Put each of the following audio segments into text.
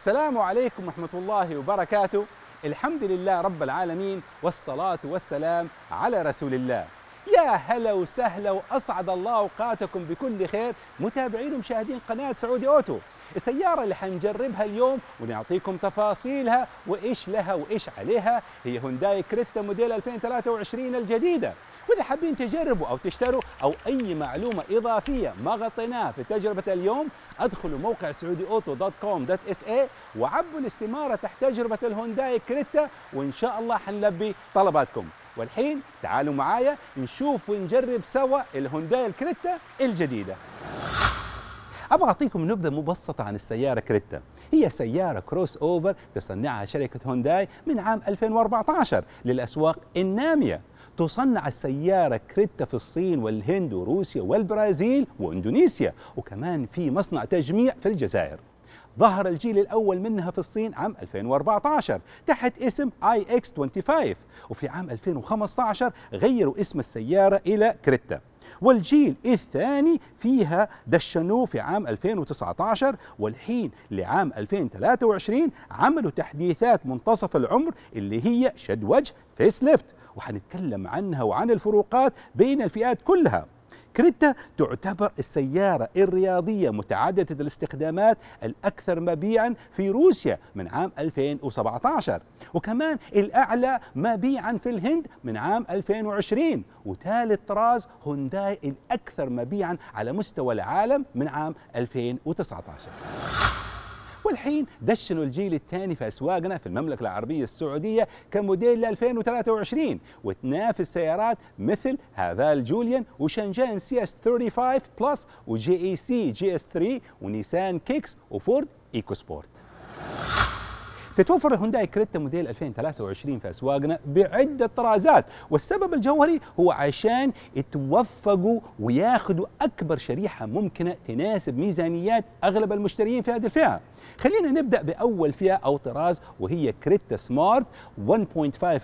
السلام عليكم ورحمة الله وبركاته الحمد لله رب العالمين والصلاة والسلام على رسول الله يا هلا وسهلا وأسعد الله أوقاتكم بكل خير متابعين ومشاهدين قناة سعودي أوتو السيارة اللي حنجربها اليوم ونعطيكم تفاصيلها وإيش لها وإيش عليها هي هونداي كريتا موديل 2023 الجديدة واذا حابين تجربوا او تشتروا او اي معلومه اضافيه ما غطيناها في تجربه اليوم ادخلوا موقع سعودي اوتو دوت كوم دوت اس اي وعبوا الاستماره تحت تجربه الهونداي كريتا وان شاء الله حنلبي طلباتكم والحين تعالوا معايا نشوف ونجرب سوا الهونداي الكريتا الجديده أبغى أعطيكم نبذة مبسطة عن السيارة كريتا هي سيارة كروس أوفر تصنعها شركة هونداي من عام 2014 للأسواق النامية تصنع السيارة كريتا في الصين والهند وروسيا والبرازيل وإندونيسيا وكمان في مصنع تجميع في الجزائر ظهر الجيل الأول منها في الصين عام 2014 تحت اسم IX25 وفي عام 2015 غيروا اسم السيارة إلى كريتا والجيل الثاني فيها دشنوه في عام 2019 والحين لعام 2023 عملوا تحديثات منتصف العمر اللي هي شد وجه فيس ليفت وحنتكلم عنها وعن الفروقات بين الفئات كلها كريتا تعتبر السيارة الرياضية متعددة الاستخدامات الأكثر مبيعا في روسيا من عام 2017 وكمان الأعلى مبيعا في الهند من عام 2020 وثالث طراز هونداي الأكثر مبيعا على مستوى العالم من عام 2019 والحين دشنوا الجيل الثاني في أسواقنا في المملكة العربية السعودية كموديل ل 2023 وتنافس سيارات مثل هذا الجوليان وشنجان سي اس 35 بلس وجي اي سي جي اس 3 ونيسان كيكس وفورد ايكو سبورت تتوفر الهونداي كريتا موديل 2023 في أسواقنا بعدة طرازات والسبب الجوهري هو عشان يتوفقوا وياخذوا أكبر شريحة ممكنة تناسب ميزانيات أغلب المشترين في هذه الفئة خلينا نبدا باول فئه او طراز وهي كريتا سمارت 1.5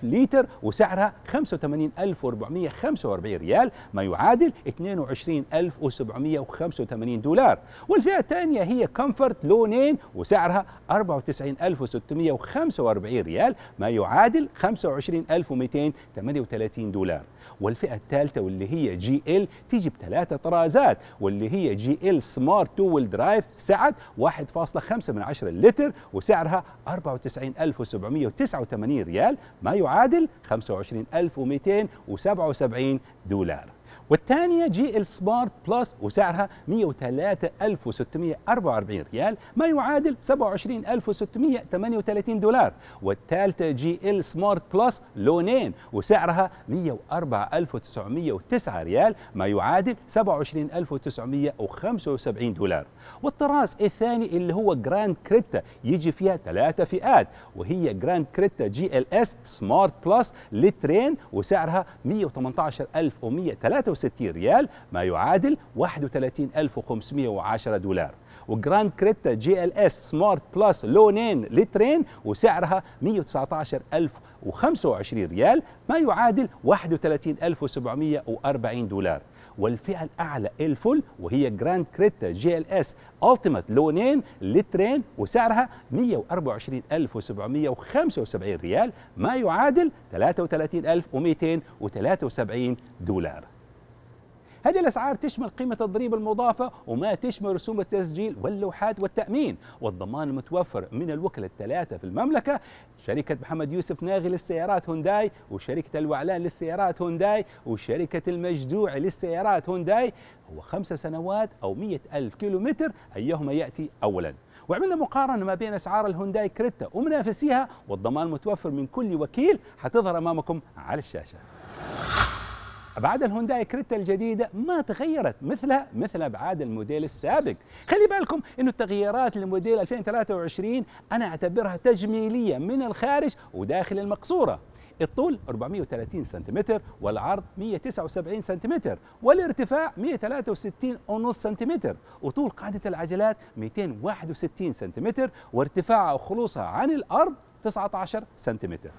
لتر وسعرها 85445 ريال ما يعادل 22785 دولار والفئه الثانيه هي كومفورت لونين وسعرها 94645 ريال ما يعادل 25238 دولار والفئه الثالثه واللي هي جي ال تيجي بثلاثه طرازات واللي هي جي ال سمارت تو ويل درايف سعه 1.5 من عشرة لتر وسعرها 94789 ريال ما يعادل 25277 دولار والثانية جي ال سمارت بلس وسعرها 103644 ريال ما يعادل 27638 دولار والثالثة جي ال سمارت بلس لونين وسعرها 104909 ريال ما يعادل 27975 دولار والطراز الثاني اللي هو جراند كريتا يجي فيها ثلاثة فئات وهي جراند كريتا جي ال اس سمارت بلس لترين وسعرها 118173 160 ريال ما يعادل 31510 دولار وجراند كريتا جي ال اس سمارت بلس لونين لترين وسعرها 119025 ريال ما يعادل 31740 دولار والفئة الأعلى الفل وهي جراند كريتا جي ال اس التيمت لونين لترين وسعرها 124775 ريال ما يعادل 33273 دولار هذه الأسعار تشمل قيمة الضريبة المضافة وما تشمل رسوم التسجيل واللوحات والتأمين والضمان المتوفر من الوكلاء الثلاثة في المملكة شركة محمد يوسف ناغي للسيارات هونداي وشركة الوعلان للسيارات هونداي وشركة المجدوع للسيارات هونداي هو خمس سنوات أو مئة ألف كيلومتر أيهما يأتي أولا وعملنا مقارنة ما بين أسعار الهونداي كريتا ومنافسيها والضمان المتوفر من كل وكيل حتظهر أمامكم على الشاشة ابعاد الهونداي كريتا الجديده ما تغيرت مثلها مثل ابعاد الموديل السابق خلي بالكم انه التغييرات للموديل 2023 انا اعتبرها تجميليه من الخارج وداخل المقصوره الطول 430 سنتيمتر والعرض 179 سنتيمتر والارتفاع 163.5 سنتيمتر وطول قاعدة العجلات 261 سنتيمتر وارتفاعها وخلوصها عن الأرض 19 سنتيمتر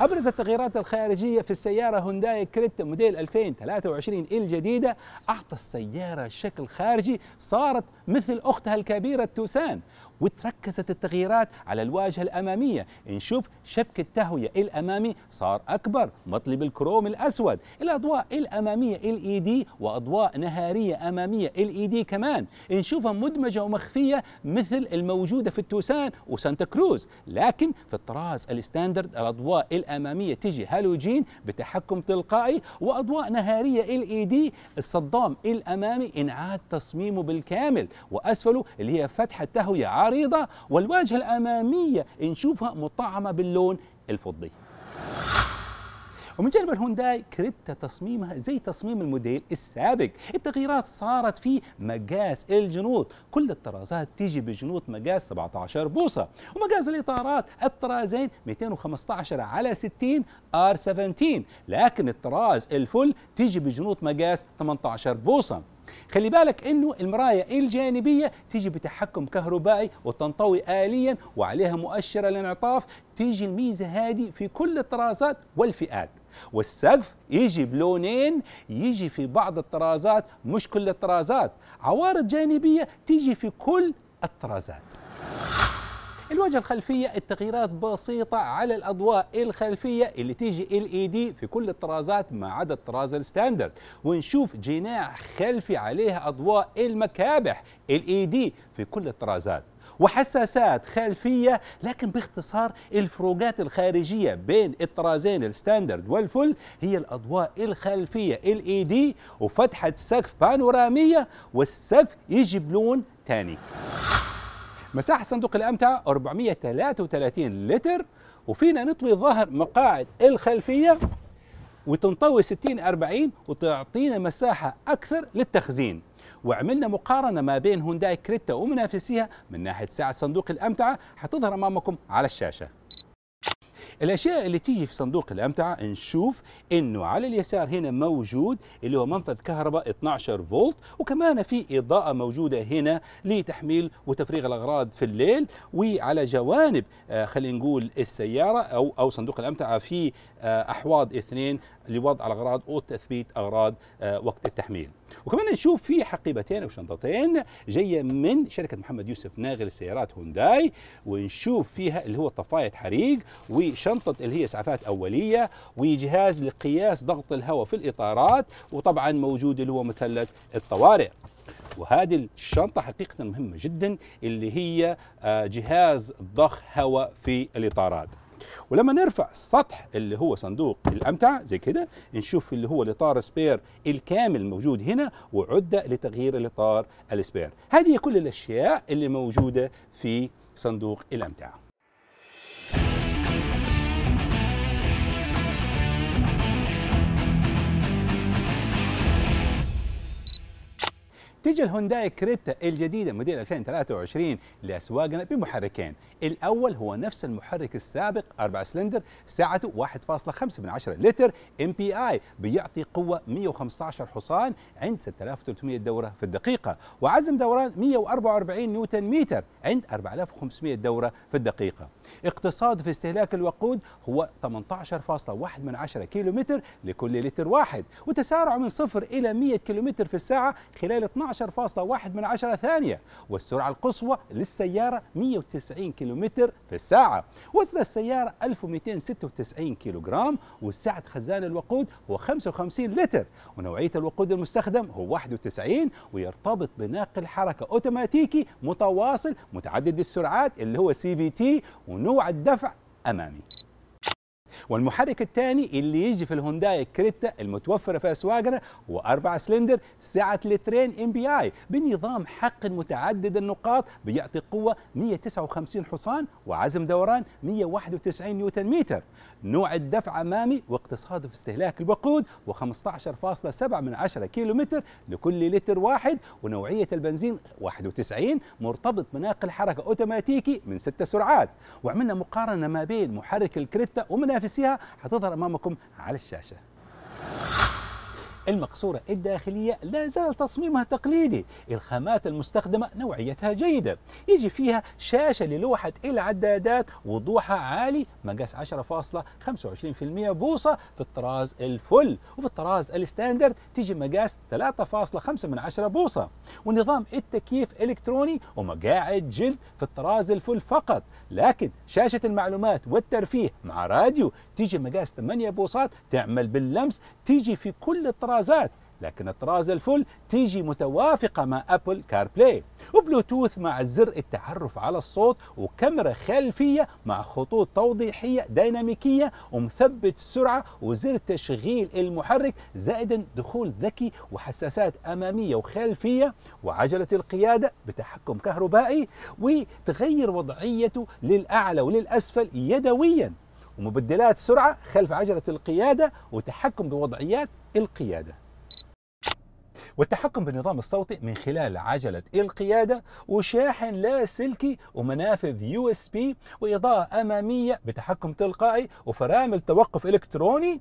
أبرز التغييرات الخارجية في السيارة هونداي كريتا موديل 2023 الجديدة أعطى السيارة شكل خارجي صارت مثل أختها الكبيرة توسان وتركزت التغييرات على الواجهة الأمامية نشوف شبك التهوية الأمامي صار أكبر مطلب الكروم الأسود الأضواء الأمامية LED وأضواء نهارية أمامية LED كمان نشوفها مدمجة ومخفية مثل الموجودة في التوسان وسانتا كروز لكن في الطراز الستاندرد الأضواء الأمامية تجي هالوجين بتحكم تلقائي وأضواء نهارية LED الصدام الأمامي انعاد تصميمه بالكامل وأسفله اللي هي فتحة تهوية العريضة والواجهة الأمامية نشوفها مطعمة باللون الفضي ومن جانب الهونداي كريتا تصميمها زي تصميم الموديل السابق التغييرات صارت في مقاس الجنوط كل الطرازات تيجي بجنوط مقاس 17 بوصة ومقاس الإطارات الطرازين 215 على 60 ار 17 لكن الطراز الفل تيجي بجنوط مقاس 18 بوصة خلي بالك انه المرايه الجانبيه تيجي بتحكم كهربائي وتنطوي اليا وعليها مؤشر الانعطاف تيجي الميزه هذه في كل الطرازات والفئات والسقف يجي بلونين يجي في بعض الطرازات مش كل الطرازات عوارض جانبيه تيجي في كل الطرازات الواجهه الخلفيه التغييرات بسيطه على الاضواء الخلفيه اللي تيجي LED في كل الطرازات ما عدا الطراز الستاندرد ونشوف جناح خلفي عليها اضواء المكابح LED في كل الطرازات وحساسات خلفية لكن باختصار الفروقات الخارجية بين الطرازين الستاندرد والفل هي الأضواء الخلفية LED وفتحة سقف بانورامية والسقف يجي بلون تاني مساحة صندوق الأمتعة 433 لتر وفينا نطوي ظهر مقاعد الخلفية وتنطوي 60 40 وتعطينا مساحة أكثر للتخزين وعملنا مقارنة ما بين هونداي كريتا ومنافسيها من ناحية سعة صندوق الأمتعة حتظهر أمامكم على الشاشة الاشياء اللي تيجي في صندوق الامتعه نشوف انه على اليسار هنا موجود اللي هو منفذ كهرباء 12 فولت وكمان في اضاءه موجوده هنا لتحميل وتفريغ الاغراض في الليل وعلى جوانب آه، خلينا نقول السياره او او صندوق الامتعه في آه، احواض اثنين لوضع الاغراض وتثبيت اغراض آه، وقت التحميل وكمان نشوف في حقيبتين او شنطتين جايه من شركه محمد يوسف ناغل السيارات هونداي ونشوف فيها اللي هو طفايه حريق وشنطه اللي هي اسعافات اوليه وجهاز لقياس ضغط الهواء في الاطارات وطبعا موجود اللي هو مثلث الطوارئ وهذه الشنطة حقيقة مهمة جدا اللي هي آه، جهاز ضخ هواء في الإطارات ولما نرفع السطح اللي هو صندوق الأمتعة زي كده نشوف اللي هو الاطار سبير الكامل موجود هنا وعده لتغيير الاطار السبير هذه كل الاشياء اللي موجوده في صندوق الامتعه تجي الهونداي كريتا الجديدة موديل 2023 لأسواقنا بمحركين الأول هو نفس المحرك السابق 4 سلندر سعته 1.5 من 10 لتر ام بي اي بيعطي قوة 115 حصان عند 6300 دورة في الدقيقة وعزم دوران 144 نيوتن متر عند 4500 دورة في الدقيقة اقتصاد في استهلاك الوقود هو 18.1 من 10 كيلومتر لكل لتر واحد وتسارع من صفر إلى 100 كيلومتر في الساعة خلال 12 12.1 من عشرة ثانية والسرعة القصوى للسيارة 190 كيلومتر في الساعة وزن السيارة 1296 كيلوغرام وسعة خزان الوقود هو 55 لتر ونوعية الوقود المستخدم هو 91 ويرتبط بناقل حركة أوتوماتيكي متواصل متعدد السرعات اللي هو سي في تي ونوع الدفع أمامي والمحرك الثاني اللي يجي في الهونداي كريتا المتوفرة في أسواقنا هو أربع سلندر سعة لترين ام بي اي بنظام حقن متعدد النقاط بيعطي قوة 159 حصان وعزم دوران 191 نيوتن متر نوع الدفع أمامي واقتصاده في استهلاك الوقود و15.7 من 10 كيلو متر لكل لتر واحد ونوعية البنزين 91 مرتبط بناقل حركة أوتوماتيكي من ست سرعات وعملنا مقارنة ما بين محرك الكريتا ومن تنافسيها هتظهر امامكم على الشاشه المقصورة الداخلية لا زال تصميمها تقليدي الخامات المستخدمة نوعيتها جيدة يجي فيها شاشة للوحة العدادات وضوحها عالي مقاس 10.25% بوصة في الطراز الفل وفي الطراز الستاندرد تيجي مقاس 3.5 من 10 بوصة ونظام التكييف إلكتروني ومقاعد جلد في الطراز الفل فقط لكن شاشة المعلومات والترفيه مع راديو تيجي مقاس 8 بوصات تعمل باللمس تيجي في كل الطراز طرازات لكن الطراز الفل تيجي متوافقة مع أبل كار بلاي وبلوتوث مع زر التعرف على الصوت وكاميرا خلفية مع خطوط توضيحية ديناميكية ومثبت السرعة وزر تشغيل المحرك زائدا دخول ذكي وحساسات أمامية وخلفية وعجلة القيادة بتحكم كهربائي وتغير وضعيته للأعلى وللأسفل يدويا ومبدلات سرعة خلف عجلة القيادة وتحكم بوضعيات القيادة والتحكم بالنظام الصوتي من خلال عجلة القيادة وشاحن لاسلكي ومنافذ يو اس بي وإضاءة أمامية بتحكم تلقائي وفرامل توقف إلكتروني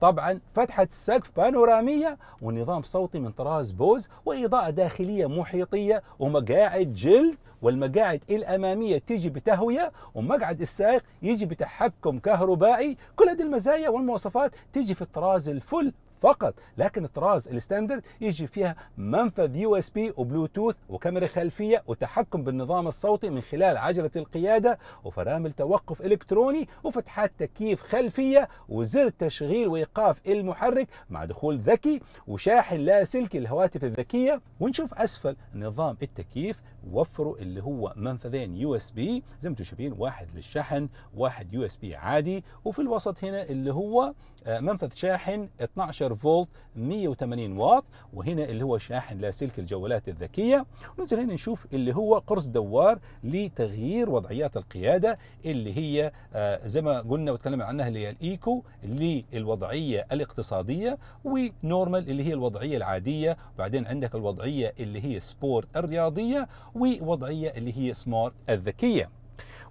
طبعا فتحة سقف بانورامية ونظام صوتي من طراز بوز وإضاءة داخلية محيطية ومقاعد جلد والمقاعد الاماميه تيجي بتهويه ومقعد السائق يجي بتحكم كهربائي كل هذه المزايا والمواصفات تيجي في الطراز الفل فقط لكن الطراز الستاندرد يجي فيها منفذ يو اس بي وبلوتوث وكاميرا خلفيه وتحكم بالنظام الصوتي من خلال عجله القياده وفرامل توقف الكتروني وفتحات تكييف خلفيه وزر تشغيل وايقاف المحرك مع دخول ذكي وشاحن لاسلكي للهواتف الذكيه ونشوف اسفل نظام التكييف وفروا اللي هو منفذين يو اس بي زي ما انتم شايفين واحد للشحن واحد يو اس بي عادي وفي الوسط هنا اللي هو آه، منفذ شاحن 12 فولت 180 واط وهنا اللي هو شاحن لاسلك الجوالات الذكيه وننزل هنا نشوف اللي هو قرص دوار لتغيير وضعيات القياده اللي هي آه، زي ما قلنا وتكلمنا عنها اللي هي الايكو للوضعيه الاقتصاديه ونورمال اللي هي الوضعيه العاديه وبعدين عندك الوضعيه اللي هي سبورت الرياضيه ووضعيه اللي هي سمارت الذكيه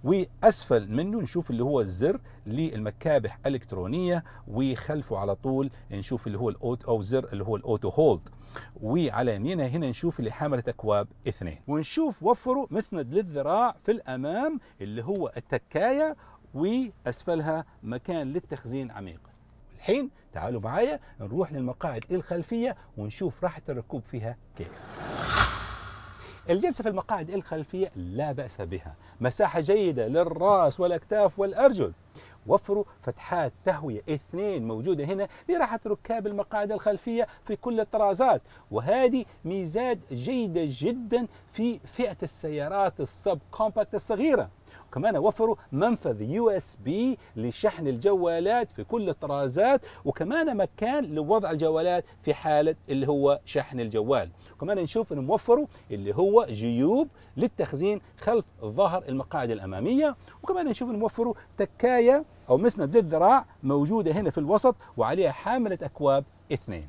واسفل منه نشوف اللي هو الزر للمكابح الالكترونيه وخلفه على طول نشوف اللي هو الاوت او زر اللي هو الاوتو هولد وعلى يمينها هنا نشوف اللي حامله اكواب اثنين ونشوف وفروا مسند للذراع في الامام اللي هو التكايه واسفلها مكان للتخزين عميق الحين تعالوا معايا نروح للمقاعد الخلفيه ونشوف راحه الركوب فيها كيف الجلسة في المقاعد الخلفية لا بأس بها مساحة جيدة للرأس والأكتاف والأرجل وفروا فتحات تهوية اثنين موجودة هنا لراحة ركاب المقاعد الخلفية في كل الطرازات وهذه ميزات جيدة جدا في فئة السيارات السب كومباكت الصغيرة كمان وفروا منفذ يو اس بي لشحن الجوالات في كل الطرازات وكمان مكان لوضع الجوالات في حاله اللي هو شحن الجوال كمان نشوف انهم وفروا اللي هو جيوب للتخزين خلف ظهر المقاعد الاماميه وكمان نشوف انهم وفروا تكايه او مسند للذراع موجوده هنا في الوسط وعليها حامله اكواب اثنين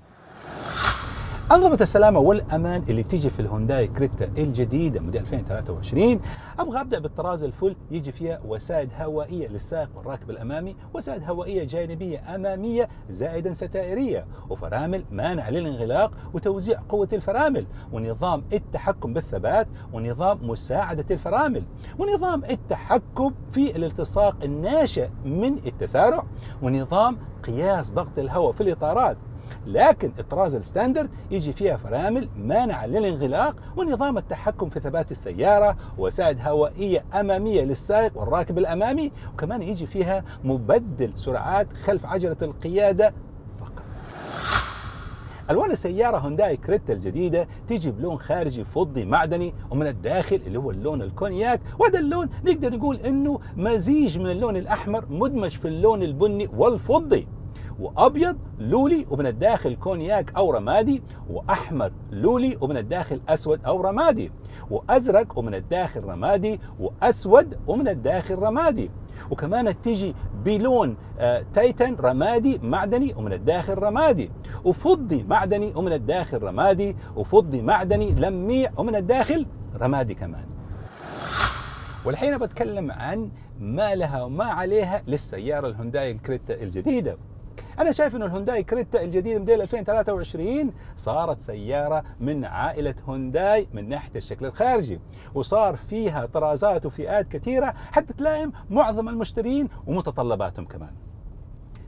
أنظمة السلامة والأمان اللي تيجي في الهونداي كريتا الجديدة موديل 2023 أبغى أبدأ بالطراز الفل يجي فيها وسائد هوائية للسائق والراكب الأمامي وسائد هوائية جانبية أمامية زائدا ستائرية وفرامل مانع للانغلاق وتوزيع قوة الفرامل ونظام التحكم بالثبات ونظام مساعدة الفرامل ونظام التحكم في الالتصاق الناشئ من التسارع ونظام قياس ضغط الهواء في الإطارات لكن الطراز الستاندرد يجي فيها فرامل مانعة للانغلاق ونظام التحكم في ثبات السيارة وسائد هوائية أمامية للسائق والراكب الأمامي وكمان يجي فيها مبدل سرعات خلف عجلة القيادة فقط الوان السياره هونداي كريتا الجديده تيجي بلون خارجي فضي معدني ومن الداخل اللي هو اللون الكونياك وهذا اللون نقدر نقول انه مزيج من اللون الاحمر مدمج في اللون البني والفضي وابيض لولي ومن الداخل كونياك او رمادي واحمر لولي ومن الداخل اسود او رمادي وازرق ومن الداخل رمادي واسود ومن الداخل رمادي وكمان تيجي بلون آه، تيتن رمادي معدني ومن الداخل رمادي وفضي معدني ومن الداخل رمادي وفضي معدني لميع ومن الداخل رمادي كمان والحين بتكلم عن ما لها وما عليها للسيارة الهونداي الكريتا الجديدة انا شايف انه الهونداي كريتا الجديد موديل 2023 صارت سياره من عائله هونداي من ناحيه الشكل الخارجي وصار فيها طرازات وفئات كثيره حتى تلائم معظم المشترين ومتطلباتهم كمان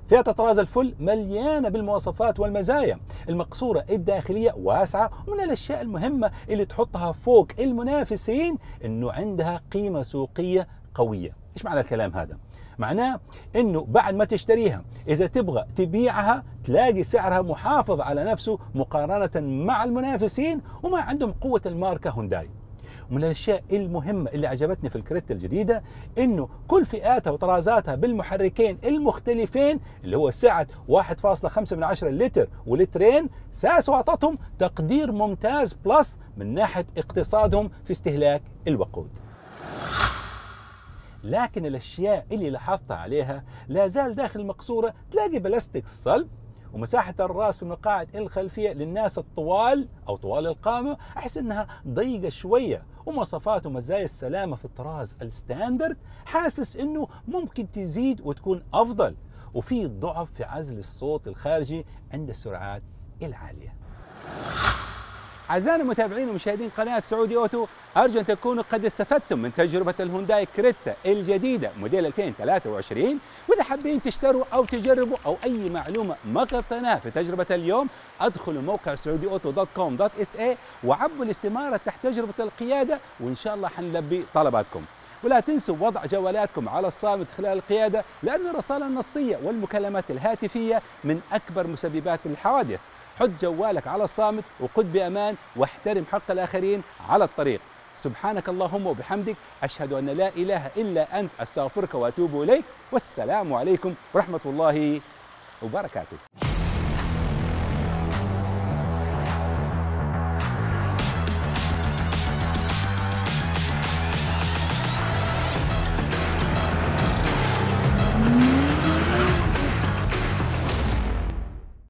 فئة طراز الفل مليانة بالمواصفات والمزايا المقصورة الداخلية واسعة ومن الأشياء المهمة اللي تحطها فوق المنافسين أنه عندها قيمة سوقية قوية إيش معنى الكلام هذا؟ معناه انه بعد ما تشتريها اذا تبغى تبيعها تلاقي سعرها محافظ على نفسه مقارنه مع المنافسين وما عندهم قوه الماركه هونداي من الاشياء المهمه اللي عجبتني في الكريتا الجديده انه كل فئاتها وطرازاتها بالمحركين المختلفين اللي هو سعه 1.5 من 10 لتر ولترين ساس واعطتهم تقدير ممتاز بلس من ناحيه اقتصادهم في استهلاك الوقود. لكن الاشياء اللي لاحظت عليها لا زال داخل المقصوره تلاقي بلاستيك صلب ومساحة الراس في المقاعد الخلفية للناس الطوال أو طوال القامة أحس أنها ضيقة شوية ومواصفات ومزايا السلامة في الطراز الستاندرد حاسس أنه ممكن تزيد وتكون أفضل وفي ضعف في عزل الصوت الخارجي عند السرعات العالية أعزائنا المتابعين ومشاهدين قناة سعودي أوتو أرجو أن تكونوا قد استفدتم من تجربة الهونداي كريتا الجديدة موديل 2023 وإذا حابين تشتروا أو تجربوا أو أي معلومة ما قطناها في تجربة اليوم أدخلوا موقع سعودي أوتو دوت كوم دوت اس اي وعبوا الاستمارة تحت تجربة القيادة وإن شاء الله حنلبي طلباتكم ولا تنسوا وضع جوالاتكم على الصامت خلال القيادة لأن الرسالة النصية والمكالمات الهاتفية من أكبر مسببات الحوادث حط جوالك على الصامت وقد بأمان واحترم حق الآخرين على الطريق سبحانك اللهم وبحمدك أشهد أن لا إله إلا أنت أستغفرك وأتوب إليك والسلام عليكم ورحمة الله وبركاته